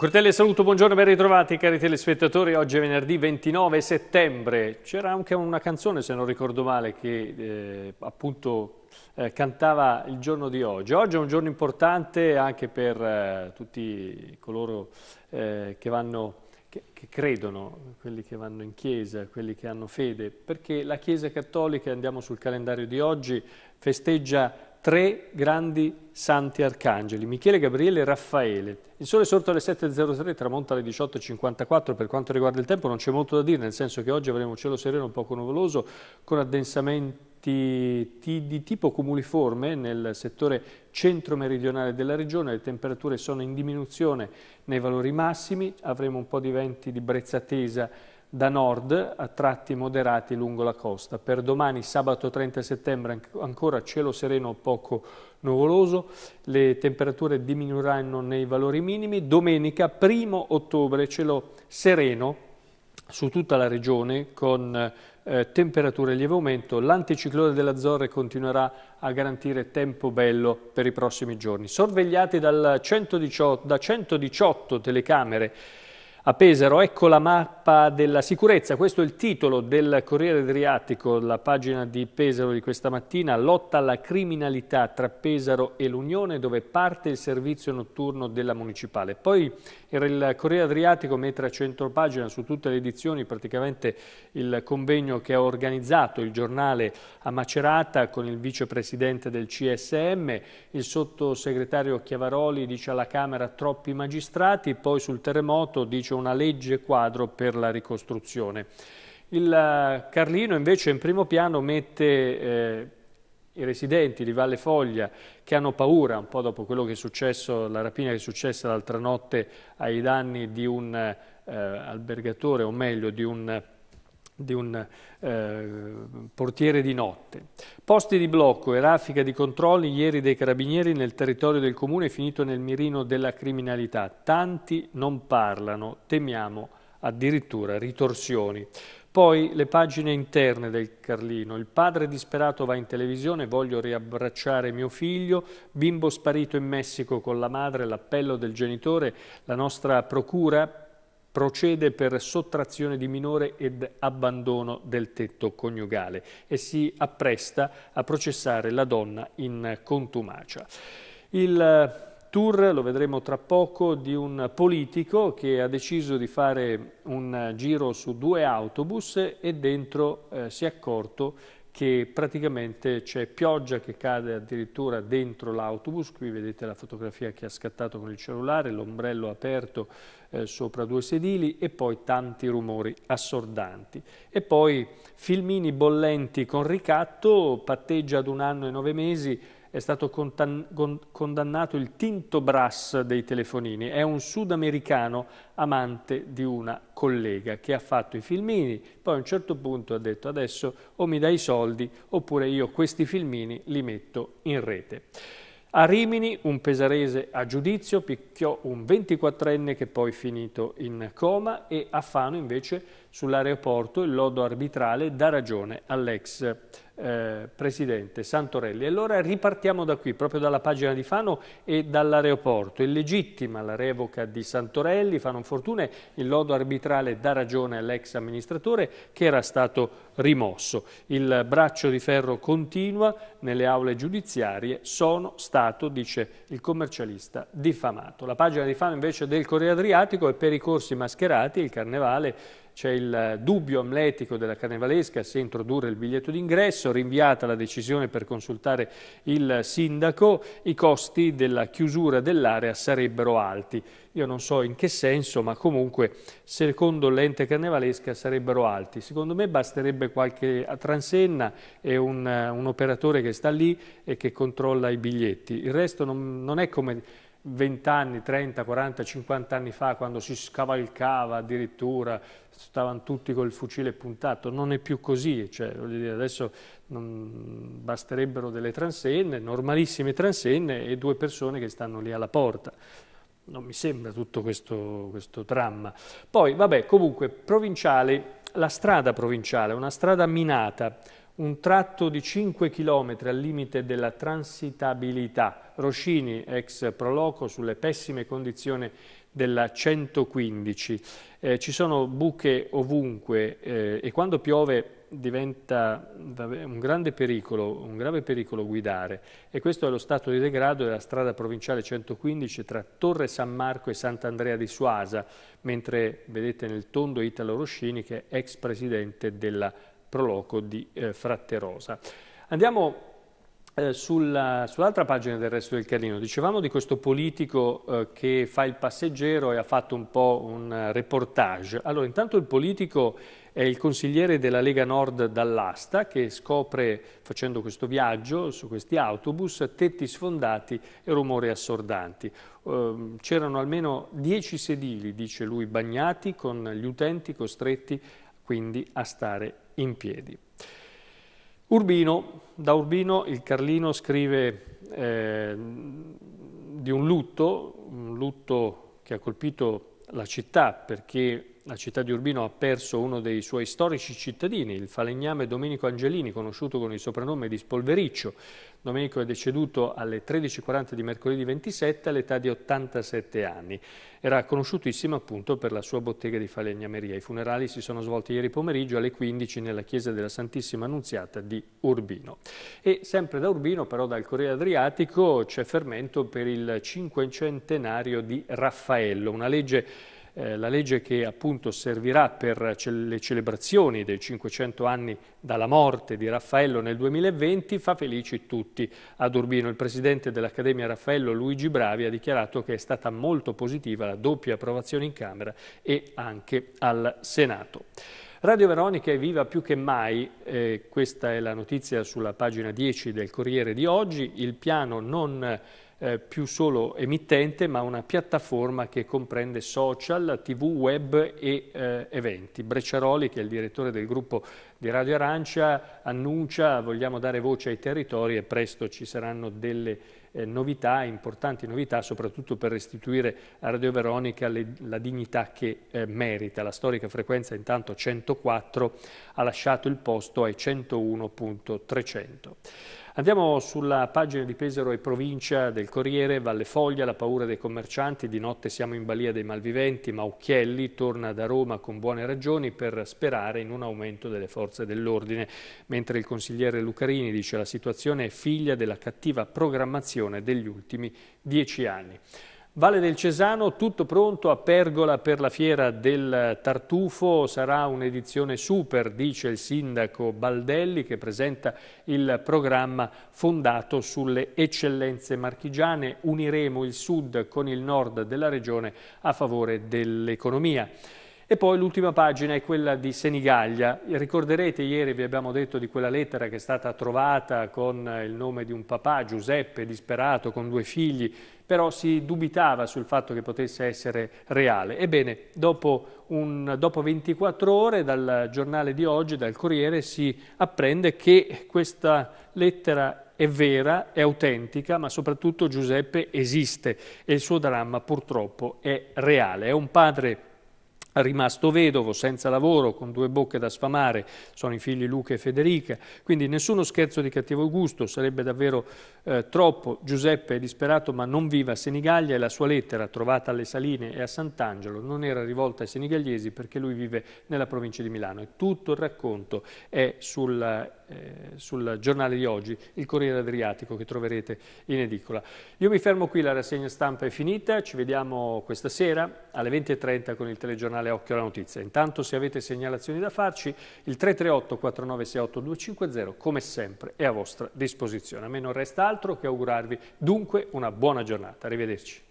cortele saluto, buongiorno e ben ritrovati cari telespettatori. Oggi è venerdì 29 settembre. C'era anche una canzone, se non ricordo male, che eh, appunto eh, cantava il giorno di oggi. Oggi è un giorno importante anche per eh, tutti coloro eh, che, vanno, che, che credono, quelli che vanno in chiesa, quelli che hanno fede, perché la Chiesa Cattolica, andiamo sul calendario di oggi, festeggia tre grandi santi arcangeli, Michele, Gabriele e Raffaele. Il sole è sorto alle 7.03, tramonta alle 18.54, per quanto riguarda il tempo non c'è molto da dire, nel senso che oggi avremo un cielo sereno un poco nuvoloso, con addensamenti di tipo cumuliforme nel settore centro-meridionale della regione, le temperature sono in diminuzione nei valori massimi, avremo un po' di venti di brezza tesa da nord a tratti moderati lungo la costa. Per domani, sabato 30 settembre, ancora cielo sereno poco nuvoloso, le temperature diminuiranno nei valori minimi. Domenica, primo ottobre, cielo sereno su tutta la regione con eh, temperature in lieve aumento. L'anticiclone delle Azzorre continuerà a garantire tempo bello per i prossimi giorni. Sorvegliati dal 118, da 118 telecamere a Pesaro, ecco la mappa della sicurezza, questo è il titolo del Corriere Adriatico, la pagina di Pesaro di questa mattina, lotta alla criminalità tra Pesaro e l'Unione dove parte il servizio notturno della municipale. Poi il Corriere Adriatico mette a centro pagina su tutte le edizioni praticamente il convegno che ha organizzato il giornale a Macerata con il vicepresidente del CSM, il sottosegretario Chiavaroli dice alla Camera troppi magistrati, poi sul terremoto dice c'è una legge quadro per la ricostruzione. Il eh, Carlino invece in primo piano mette eh, i residenti di Valle Foglia che hanno paura un po' dopo quello che è successo, la rapina che è successa l'altra notte ai danni di un eh, albergatore o meglio di un di un eh, portiere di notte. Posti di blocco e raffica di controlli ieri dei carabinieri nel territorio del comune finito nel mirino della criminalità. Tanti non parlano, temiamo addirittura ritorsioni. Poi le pagine interne del Carlino. Il padre disperato va in televisione, voglio riabbracciare mio figlio, bimbo sparito in Messico con la madre, l'appello del genitore, la nostra procura procede per sottrazione di minore ed abbandono del tetto coniugale e si appresta a processare la donna in contumacia. Il eh, tour, lo vedremo tra poco, di un politico che ha deciso di fare un giro su due autobus e dentro eh, si è accorto che praticamente c'è pioggia che cade addirittura dentro l'autobus, qui vedete la fotografia che ha scattato con il cellulare, l'ombrello aperto eh, sopra due sedili e poi tanti rumori assordanti. E poi filmini bollenti con ricatto, patteggia ad un anno e nove mesi è stato condannato il Tinto Brass dei telefonini, è un sudamericano amante di una collega che ha fatto i filmini, poi a un certo punto ha detto adesso o mi dai i soldi oppure io questi filmini li metto in rete. A Rimini un pesarese a giudizio picchiò un 24enne che poi è finito in coma e a Fano invece sull'aeroporto, il lodo arbitrale dà ragione all'ex eh, Presidente Santorelli. Allora ripartiamo da qui, proprio dalla pagina di Fano e dall'aeroporto. È legittima la revoca di Santorelli, Fano Fortune, il lodo arbitrale dà ragione all'ex amministratore che era stato rimosso. Il braccio di ferro continua nelle aule giudiziarie, sono stato, dice il commercialista, diffamato. La pagina di Fano invece del Corriere Adriatico è per i corsi mascherati, il carnevale c'è il dubbio amletico della carnevalesca se introdurre il biglietto d'ingresso, rinviata la decisione per consultare il sindaco, i costi della chiusura dell'area sarebbero alti. Io non so in che senso, ma comunque secondo l'ente carnevalesca sarebbero alti. Secondo me basterebbe qualche transenna e un, un operatore che sta lì e che controlla i biglietti. Il resto non, non è come 20 anni, 30, 40, 50 anni fa, quando si scavalcava addirittura, stavano tutti col fucile puntato, non è più così, cioè, dire, adesso non, basterebbero delle transenne, normalissime transenne e due persone che stanno lì alla porta. Non mi sembra tutto questo, questo dramma. Poi, vabbè, comunque, provinciali, la strada provinciale una strada minata, un tratto di 5 km al limite della transitabilità. Roscini, ex Proloco, sulle pessime condizioni della 115. Eh, ci sono buche ovunque eh, e quando piove diventa un grande pericolo, un grave pericolo guidare e questo è lo stato di degrado della strada provinciale 115 tra Torre San Marco e Sant'Andrea di Suasa, mentre vedete nel tondo Italo Roscini che è ex presidente della Proloco di eh, Fratterosa. Andiamo eh, sull'altra pagina del resto del Carlino, dicevamo di questo politico eh, che fa il passeggero e ha fatto un po' un eh, reportage. Allora, intanto il politico è il consigliere della Lega Nord dall'asta che scopre, facendo questo viaggio su questi autobus, tetti sfondati e rumori assordanti. Ehm, c'erano almeno dieci sedili, dice lui, bagnati con gli utenti costretti quindi a stare in piedi. Urbino, da Urbino il Carlino scrive eh, di un lutto, un lutto che ha colpito la città perché la città di Urbino ha perso uno dei suoi storici cittadini, il falegname Domenico Angelini, conosciuto con il soprannome di Spolvericcio. Domenico è deceduto alle 13.40 di mercoledì 27 all'età di 87 anni. Era conosciutissimo appunto per la sua bottega di falegnameria. I funerali si sono svolti ieri pomeriggio alle 15 nella chiesa della Santissima Annunziata di Urbino. E sempre da Urbino, però dal Corriere Adriatico, c'è fermento per il cinquecentenario di Raffaello, una legge eh, la legge che appunto servirà per ce le celebrazioni dei 500 anni dalla morte di Raffaello nel 2020 fa felici tutti. Ad Urbino il presidente dell'Accademia Raffaello Luigi Bravi ha dichiarato che è stata molto positiva la doppia approvazione in Camera e anche al Senato. Radio Veronica è viva più che mai, eh, questa è la notizia sulla pagina 10 del Corriere di oggi, il piano non eh, più solo emittente, ma una piattaforma che comprende social, tv, web e eh, eventi. Brecciaroli, che è il direttore del gruppo di Radio Arancia annuncia, vogliamo dare voce ai territori e presto ci saranno delle eh, novità, importanti novità, soprattutto per restituire a Radio Veronica le, la dignità che eh, merita. La storica frequenza intanto 104 ha lasciato il posto ai 101.300. Andiamo sulla pagina di Pesaro e provincia del Corriere, Valle Foglia, la paura dei commercianti, di notte siamo in balia dei malviventi, ma Occhielli torna da Roma con buone ragioni per sperare in un aumento delle forze forze dell'ordine, mentre il consigliere Lucarini dice che la situazione è figlia della cattiva programmazione degli ultimi dieci anni. Valle del Cesano, tutto pronto a Pergola per la fiera del tartufo, sarà un'edizione super, dice il sindaco Baldelli, che presenta il programma fondato sulle eccellenze marchigiane. Uniremo il sud con il nord della regione a favore dell'economia. E poi l'ultima pagina è quella di Senigallia. Ricorderete ieri vi abbiamo detto di quella lettera che è stata trovata con il nome di un papà, Giuseppe, disperato, con due figli, però si dubitava sul fatto che potesse essere reale. Ebbene, dopo, un, dopo 24 ore dal giornale di oggi, dal Corriere, si apprende che questa lettera è vera, è autentica, ma soprattutto Giuseppe esiste e il suo dramma purtroppo è reale. È un padre rimasto vedovo, senza lavoro, con due bocche da sfamare, sono i figli Luca e Federica, quindi nessuno scherzo di cattivo gusto, sarebbe davvero eh, troppo. Giuseppe è disperato ma non vive a Senigallia e la sua lettera, trovata alle Saline e a Sant'Angelo, non era rivolta ai senigallesi perché lui vive nella provincia di Milano. E tutto il racconto è sul, eh, sul giornale di oggi, il Corriere Adriatico, che troverete in edicola. Io mi fermo qui, la rassegna stampa è finita, ci vediamo questa sera alle 20.30 con il telegiornale giornale Occhio alla Notizia. Intanto se avete segnalazioni da farci, il 338 4968 250 come sempre è a vostra disposizione. A me non resta altro che augurarvi dunque una buona giornata. Arrivederci.